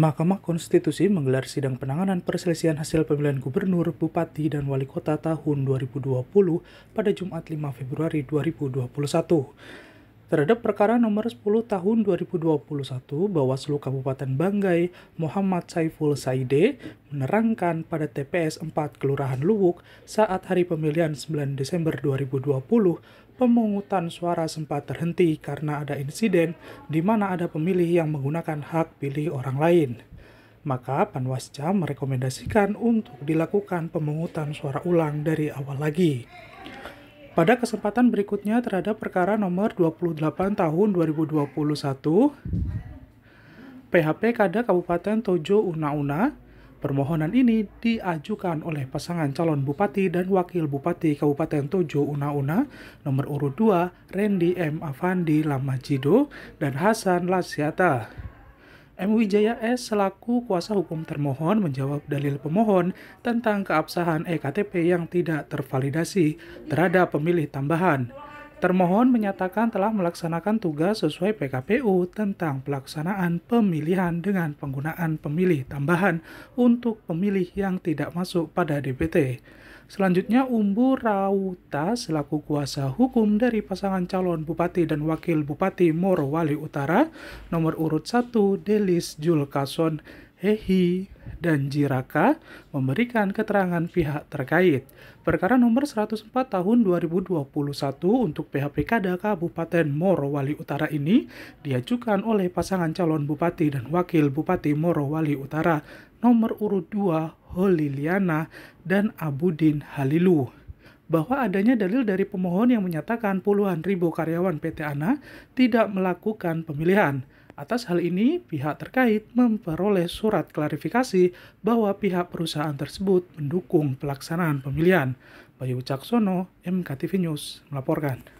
Mahkamah Konstitusi menggelar sidang penanganan perselisihan hasil pemilihan gubernur, bupati, dan wali kota tahun 2020 pada Jumat 5 Februari 2021. Terhadap perkara nomor 10 tahun 2021, Bawaslu Kabupaten Banggai, Muhammad Saiful Saide, menerangkan pada TPS 4 Kelurahan Luwuk saat hari pemilihan 9 Desember 2020, pemungutan suara sempat terhenti karena ada insiden di mana ada pemilih yang menggunakan hak pilih orang lain. Maka Panwasca merekomendasikan untuk dilakukan pemungutan suara ulang dari awal lagi. Pada kesempatan berikutnya terhadap perkara nomor 28 tahun 2021 PHP Kada Kabupaten Tojo Una-Una, permohonan ini diajukan oleh pasangan calon bupati dan wakil bupati Kabupaten Tojo Una-Una nomor urut 2 Randy M. Avandi Lamajido dan Hasan Lasyata. M. Wijaya S. selaku kuasa hukum termohon menjawab dalil pemohon tentang keabsahan EKTP yang tidak tervalidasi terhadap pemilih tambahan termohon menyatakan telah melaksanakan tugas sesuai PKPU tentang pelaksanaan pemilihan dengan penggunaan pemilih tambahan untuk pemilih yang tidak masuk pada DPT. Selanjutnya, Umbu Rauta selaku kuasa hukum dari pasangan calon Bupati dan Wakil Bupati Morowali Utara nomor urut 1 Delis Julkason Hehi dan Jiraka memberikan keterangan pihak terkait. Perkara nomor 104 tahun 2021 untuk PHP Kada Kabupaten Morowali Utara ini diajukan oleh pasangan calon Bupati dan Wakil Bupati Morowali Utara nomor urut 2 Holiliana dan Abudin Halilu bahwa adanya dalil dari pemohon yang menyatakan puluhan ribu karyawan PT ANA tidak melakukan pemilihan. Atas hal ini, pihak terkait memperoleh surat klarifikasi bahwa pihak perusahaan tersebut mendukung pelaksanaan pemilihan. Bayu Caksono, MKTV News, melaporkan.